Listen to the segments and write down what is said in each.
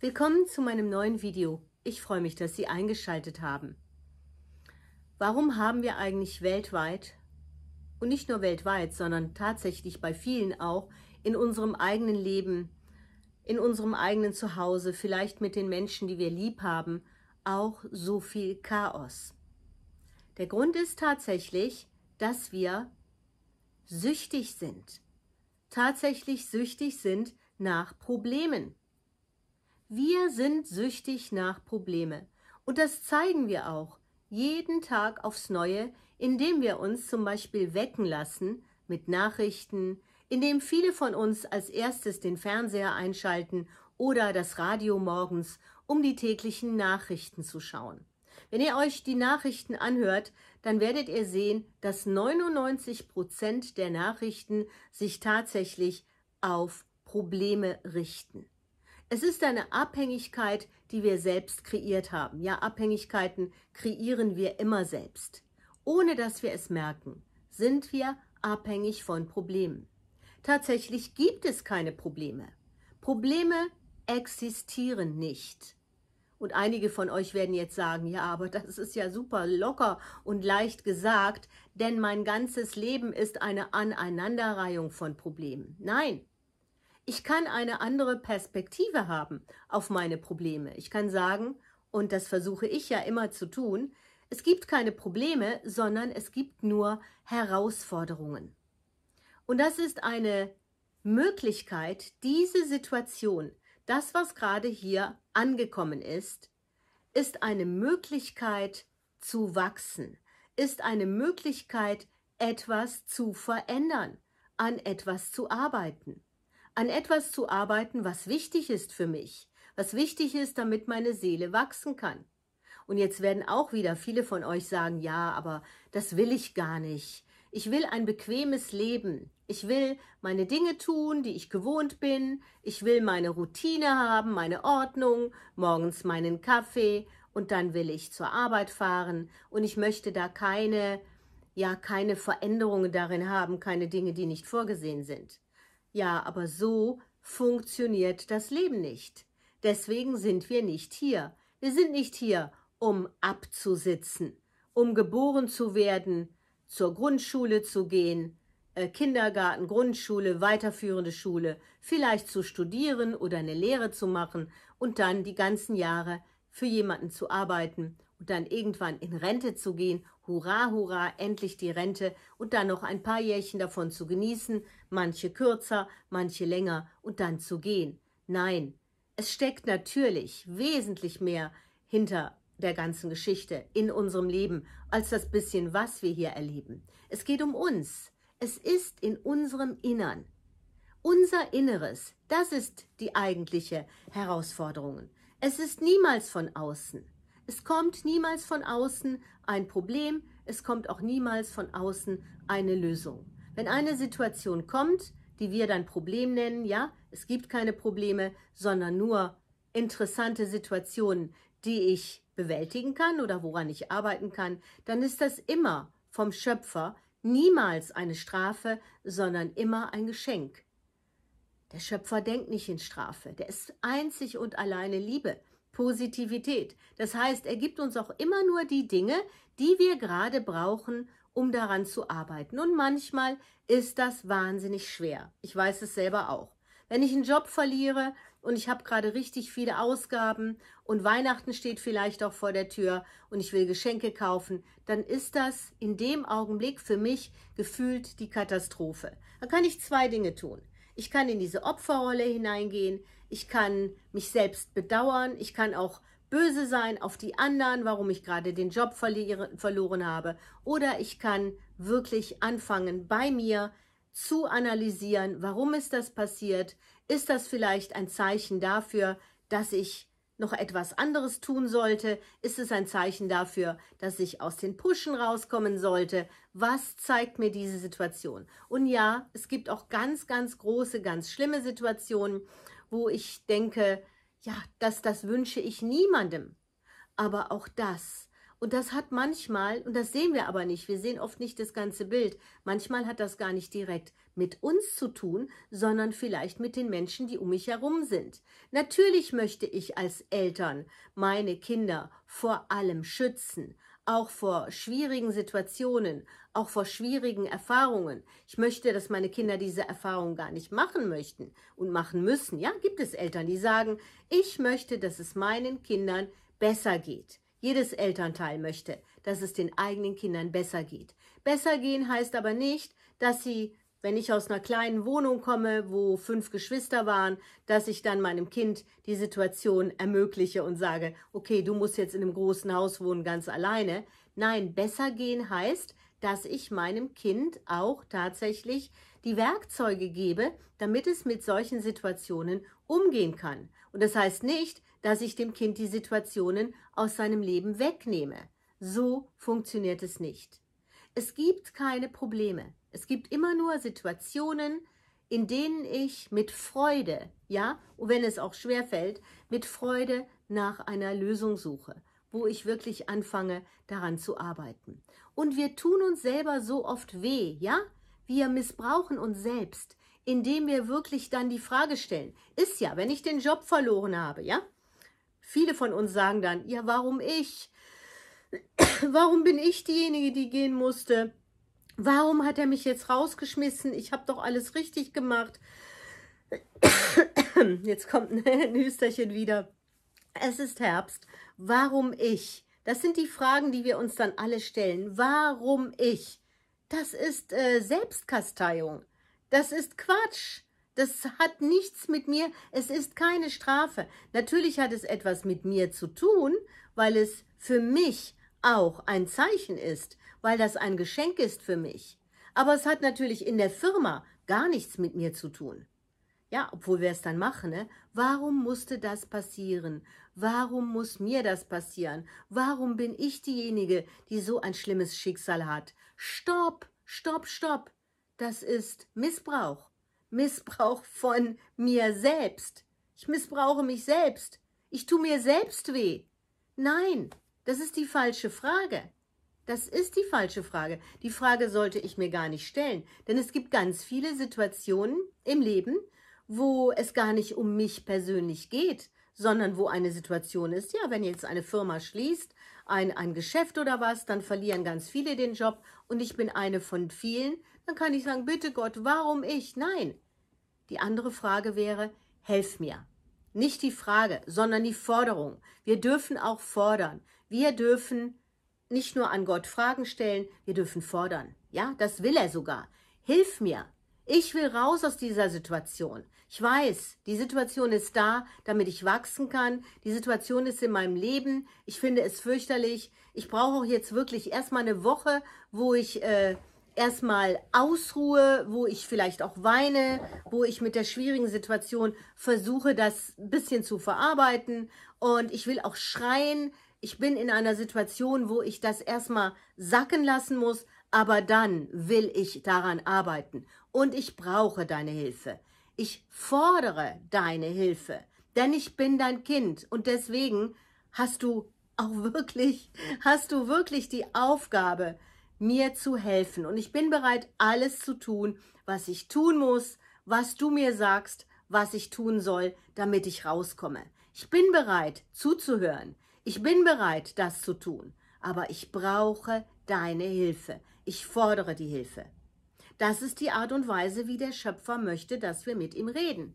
Willkommen zu meinem neuen Video. Ich freue mich, dass Sie eingeschaltet haben. Warum haben wir eigentlich weltweit und nicht nur weltweit, sondern tatsächlich bei vielen auch in unserem eigenen Leben, in unserem eigenen Zuhause, vielleicht mit den Menschen, die wir lieb haben, auch so viel Chaos? Der Grund ist tatsächlich, dass wir süchtig sind. Tatsächlich süchtig sind nach Problemen wir sind süchtig nach Probleme. Und das zeigen wir auch jeden Tag aufs Neue, indem wir uns zum Beispiel wecken lassen mit Nachrichten, indem viele von uns als erstes den Fernseher einschalten oder das Radio morgens, um die täglichen Nachrichten zu schauen. Wenn ihr euch die Nachrichten anhört, dann werdet ihr sehen, dass 99 Prozent der Nachrichten sich tatsächlich auf Probleme richten. Es ist eine Abhängigkeit, die wir selbst kreiert haben. Ja, Abhängigkeiten kreieren wir immer selbst. Ohne dass wir es merken, sind wir abhängig von Problemen. Tatsächlich gibt es keine Probleme. Probleme existieren nicht. Und einige von euch werden jetzt sagen, ja, aber das ist ja super locker und leicht gesagt, denn mein ganzes Leben ist eine Aneinanderreihung von Problemen. Nein, ich kann eine andere Perspektive haben auf meine Probleme. Ich kann sagen, und das versuche ich ja immer zu tun, es gibt keine Probleme, sondern es gibt nur Herausforderungen. Und das ist eine Möglichkeit, diese Situation, das, was gerade hier angekommen ist, ist eine Möglichkeit zu wachsen, ist eine Möglichkeit, etwas zu verändern, an etwas zu arbeiten an etwas zu arbeiten, was wichtig ist für mich, was wichtig ist, damit meine Seele wachsen kann. Und jetzt werden auch wieder viele von euch sagen, ja, aber das will ich gar nicht. Ich will ein bequemes Leben. Ich will meine Dinge tun, die ich gewohnt bin. Ich will meine Routine haben, meine Ordnung, morgens meinen Kaffee und dann will ich zur Arbeit fahren und ich möchte da keine, ja, keine Veränderungen darin haben, keine Dinge, die nicht vorgesehen sind. Ja, aber so funktioniert das Leben nicht. Deswegen sind wir nicht hier. Wir sind nicht hier, um abzusitzen, um geboren zu werden, zur Grundschule zu gehen, äh, Kindergarten, Grundschule, weiterführende Schule, vielleicht zu studieren oder eine Lehre zu machen und dann die ganzen Jahre für jemanden zu arbeiten und dann irgendwann in Rente zu gehen, hurra, hurra, endlich die Rente und dann noch ein paar Jährchen davon zu genießen, manche kürzer, manche länger und dann zu gehen. Nein, es steckt natürlich wesentlich mehr hinter der ganzen Geschichte in unserem Leben als das bisschen, was wir hier erleben. Es geht um uns. Es ist in unserem Innern. Unser Inneres, das ist die eigentliche Herausforderung. Es ist niemals von außen. Es kommt niemals von außen ein Problem, es kommt auch niemals von außen eine Lösung. Wenn eine Situation kommt, die wir dann Problem nennen, ja, es gibt keine Probleme, sondern nur interessante Situationen, die ich bewältigen kann oder woran ich arbeiten kann, dann ist das immer vom Schöpfer niemals eine Strafe, sondern immer ein Geschenk. Der Schöpfer denkt nicht in Strafe, der ist einzig und alleine Liebe, Positivität. Das heißt, er gibt uns auch immer nur die Dinge, die wir gerade brauchen, um daran zu arbeiten. Und manchmal ist das wahnsinnig schwer. Ich weiß es selber auch. Wenn ich einen Job verliere und ich habe gerade richtig viele Ausgaben und Weihnachten steht vielleicht auch vor der Tür und ich will Geschenke kaufen, dann ist das in dem Augenblick für mich gefühlt die Katastrophe. Da kann ich zwei Dinge tun. Ich kann in diese Opferrolle hineingehen. Ich kann mich selbst bedauern. Ich kann auch böse sein auf die anderen, warum ich gerade den Job verliere, verloren habe. Oder ich kann wirklich anfangen, bei mir zu analysieren, warum ist das passiert? Ist das vielleicht ein Zeichen dafür, dass ich noch etwas anderes tun sollte, ist es ein Zeichen dafür, dass ich aus den Pushen rauskommen sollte. Was zeigt mir diese Situation? Und ja, es gibt auch ganz, ganz große, ganz schlimme Situationen, wo ich denke, ja, dass das wünsche ich niemandem. Aber auch das und das hat manchmal, und das sehen wir aber nicht, wir sehen oft nicht das ganze Bild, manchmal hat das gar nicht direkt mit uns zu tun, sondern vielleicht mit den Menschen, die um mich herum sind. Natürlich möchte ich als Eltern meine Kinder vor allem schützen, auch vor schwierigen Situationen, auch vor schwierigen Erfahrungen. Ich möchte, dass meine Kinder diese Erfahrungen gar nicht machen möchten und machen müssen. Ja, gibt es Eltern, die sagen, ich möchte, dass es meinen Kindern besser geht. Jedes Elternteil möchte, dass es den eigenen Kindern besser geht. Besser gehen heißt aber nicht, dass sie, wenn ich aus einer kleinen Wohnung komme, wo fünf Geschwister waren, dass ich dann meinem Kind die Situation ermögliche und sage, okay, du musst jetzt in einem großen Haus wohnen, ganz alleine. Nein, besser gehen heißt, dass ich meinem Kind auch tatsächlich die Werkzeuge gebe, damit es mit solchen Situationen umgehen kann. Und das heißt nicht, dass ich dem Kind die Situationen aus seinem Leben wegnehme. So funktioniert es nicht. Es gibt keine Probleme. Es gibt immer nur Situationen, in denen ich mit Freude, ja, und wenn es auch schwer fällt, mit Freude nach einer Lösung suche, wo ich wirklich anfange, daran zu arbeiten. Und wir tun uns selber so oft weh, ja? Wir missbrauchen uns selbst, indem wir wirklich dann die Frage stellen. Ist ja, wenn ich den Job verloren habe, ja? Viele von uns sagen dann, ja, warum ich? Warum bin ich diejenige, die gehen musste? Warum hat er mich jetzt rausgeschmissen? Ich habe doch alles richtig gemacht. Jetzt kommt ein Hüsterchen wieder. Es ist Herbst. Warum ich? Das sind die Fragen, die wir uns dann alle stellen. Warum ich? Das ist äh, Selbstkasteiung. Das ist Quatsch. Das hat nichts mit mir, es ist keine Strafe. Natürlich hat es etwas mit mir zu tun, weil es für mich auch ein Zeichen ist, weil das ein Geschenk ist für mich. Aber es hat natürlich in der Firma gar nichts mit mir zu tun. Ja, obwohl wir es dann machen, ne? Warum musste das passieren? Warum muss mir das passieren? Warum bin ich diejenige, die so ein schlimmes Schicksal hat? Stopp, stopp, stopp. Das ist Missbrauch. Missbrauch von mir selbst. Ich missbrauche mich selbst. Ich tue mir selbst weh. Nein, das ist die falsche Frage. Das ist die falsche Frage. Die Frage sollte ich mir gar nicht stellen. Denn es gibt ganz viele Situationen im Leben, wo es gar nicht um mich persönlich geht, sondern wo eine Situation ist, ja, wenn jetzt eine Firma schließt, ein, ein Geschäft oder was, dann verlieren ganz viele den Job und ich bin eine von vielen, dann kann ich sagen, bitte Gott, warum ich? Nein, die andere Frage wäre, helf mir. Nicht die Frage, sondern die Forderung. Wir dürfen auch fordern. Wir dürfen nicht nur an Gott Fragen stellen, wir dürfen fordern. Ja, das will er sogar. Hilf mir. Ich will raus aus dieser Situation. Ich weiß, die Situation ist da, damit ich wachsen kann. Die Situation ist in meinem Leben. Ich finde es fürchterlich. Ich brauche jetzt wirklich erstmal eine Woche, wo ich äh, erstmal ausruhe, wo ich vielleicht auch weine, wo ich mit der schwierigen Situation versuche, das ein bisschen zu verarbeiten. Und ich will auch schreien. Ich bin in einer Situation, wo ich das erstmal sacken lassen muss, aber dann will ich daran arbeiten. Und ich brauche deine Hilfe. Ich fordere deine Hilfe, denn ich bin dein Kind und deswegen hast du auch wirklich, hast du wirklich die Aufgabe, mir zu helfen. Und ich bin bereit, alles zu tun, was ich tun muss, was du mir sagst, was ich tun soll, damit ich rauskomme. Ich bin bereit, zuzuhören. Ich bin bereit, das zu tun. Aber ich brauche deine Hilfe. Ich fordere die Hilfe. Das ist die Art und Weise, wie der Schöpfer möchte, dass wir mit ihm reden.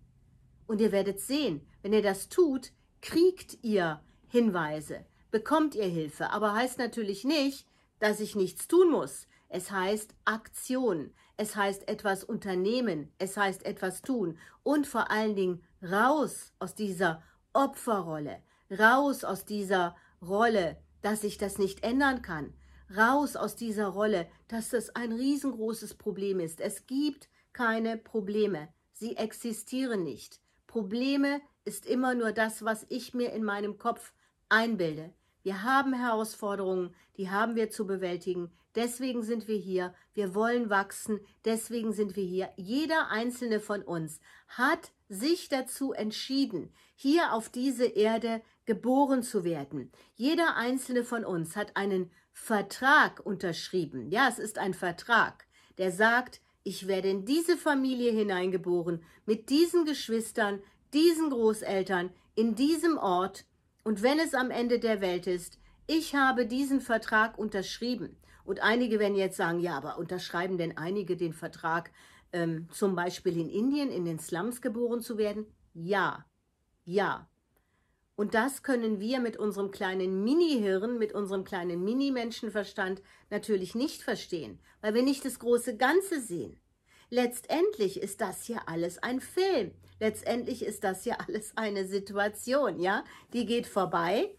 Und ihr werdet sehen, wenn ihr das tut, kriegt ihr Hinweise, bekommt ihr Hilfe. Aber heißt natürlich nicht, dass ich nichts tun muss. Es heißt Aktion, es heißt etwas unternehmen, es heißt etwas tun und vor allen Dingen raus aus dieser Opferrolle, raus aus dieser Rolle, dass ich das nicht ändern kann, raus aus dieser Rolle, dass das ein riesengroßes Problem ist. Es gibt keine Probleme, sie existieren nicht. Probleme ist immer nur das, was ich mir in meinem Kopf einbilde. Wir haben Herausforderungen, die haben wir zu bewältigen. Deswegen sind wir hier. Wir wollen wachsen. Deswegen sind wir hier. Jeder einzelne von uns hat sich dazu entschieden, hier auf diese Erde geboren zu werden. Jeder einzelne von uns hat einen Vertrag unterschrieben. Ja, es ist ein Vertrag, der sagt, ich werde in diese Familie hineingeboren, mit diesen Geschwistern, diesen Großeltern, in diesem Ort, und wenn es am Ende der Welt ist, ich habe diesen Vertrag unterschrieben. Und einige werden jetzt sagen, ja, aber unterschreiben denn einige den Vertrag, ähm, zum Beispiel in Indien, in den Slums geboren zu werden? Ja, ja. Und das können wir mit unserem kleinen Mini-Hirn, mit unserem kleinen Mini-Menschenverstand natürlich nicht verstehen, weil wir nicht das große Ganze sehen. Letztendlich ist das hier alles ein Film letztendlich ist das ja alles eine Situation, ja, die geht vorbei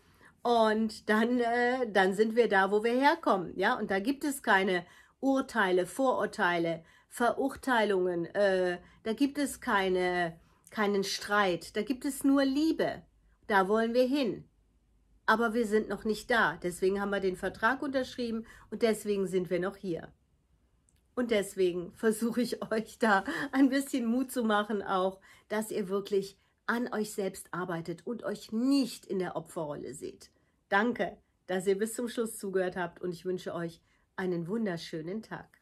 und dann, äh, dann sind wir da, wo wir herkommen, ja, und da gibt es keine Urteile, Vorurteile, Verurteilungen, äh, da gibt es keine, keinen Streit, da gibt es nur Liebe, da wollen wir hin. Aber wir sind noch nicht da, deswegen haben wir den Vertrag unterschrieben und deswegen sind wir noch hier. Und deswegen versuche ich euch da ein bisschen Mut zu machen, auch, dass ihr wirklich an euch selbst arbeitet und euch nicht in der Opferrolle seht. Danke, dass ihr bis zum Schluss zugehört habt und ich wünsche euch einen wunderschönen Tag.